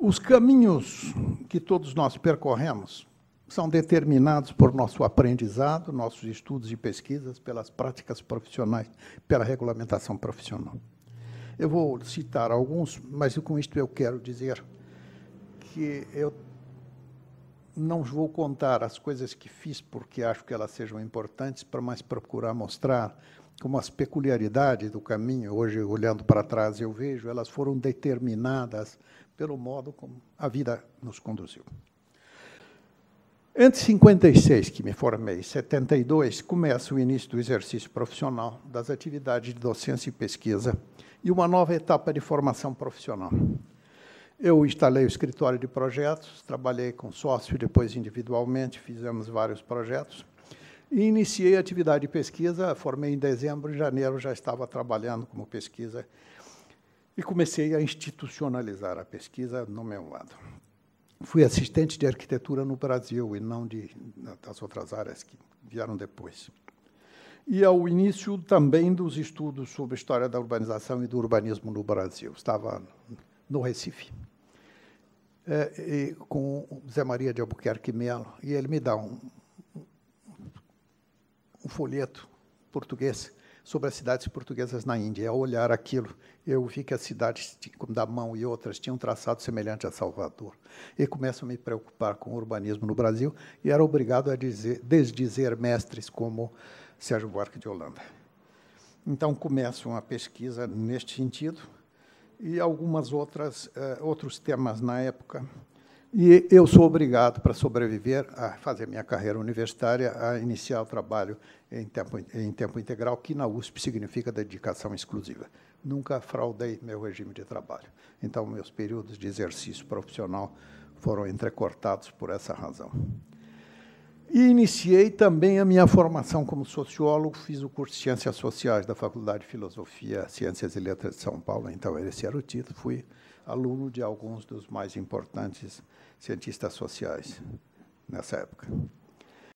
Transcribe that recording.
Os caminhos que todos nós percorremos são determinados por nosso aprendizado, nossos estudos e pesquisas, pelas práticas profissionais, pela regulamentação profissional. Eu vou citar alguns, mas com isto eu quero dizer que eu não vou contar as coisas que fiz porque acho que elas sejam importantes, para mais procurar mostrar como as peculiaridades do caminho, hoje olhando para trás eu vejo, elas foram determinadas pelo modo como a vida nos conduziu. Entre 56, que me formei, 72, começa o início do exercício profissional, das atividades de docência e pesquisa, e uma nova etapa de formação profissional. Eu instalei o escritório de projetos, trabalhei com sócio, depois individualmente, fizemos vários projetos. E iniciei a atividade de pesquisa, formei em dezembro, em janeiro já estava trabalhando como pesquisa e comecei a institucionalizar a pesquisa no meu lado. Fui assistente de arquitetura no Brasil e não de, das outras áreas que vieram depois. E ao início também dos estudos sobre história da urbanização e do urbanismo no Brasil. Estava no Recife é, com o Zé Maria de Albuquerque Melo, e ele me dá um, um folheto português sobre as cidades portuguesas na Índia. E ao olhar aquilo, eu vi que as cidades da mão e outras tinham um traçado semelhante a Salvador. E começo a me preocupar com o urbanismo no Brasil e era obrigado a dizer, desdizer mestres como Sérgio Buarque de Holanda. Então começo uma pesquisa neste sentido e algumas outras eh, outros temas na época. E eu sou obrigado, para sobreviver, a fazer minha carreira universitária, a iniciar o trabalho em tempo, em tempo integral, que na USP significa dedicação exclusiva. Nunca fraudei meu regime de trabalho. Então, meus períodos de exercício profissional foram entrecortados por essa razão. E iniciei também a minha formação como sociólogo, fiz o curso de Ciências Sociais da Faculdade de Filosofia, Ciências e Letras de São Paulo, então esse era o título, fui aluno de alguns dos mais importantes cientistas sociais nessa época.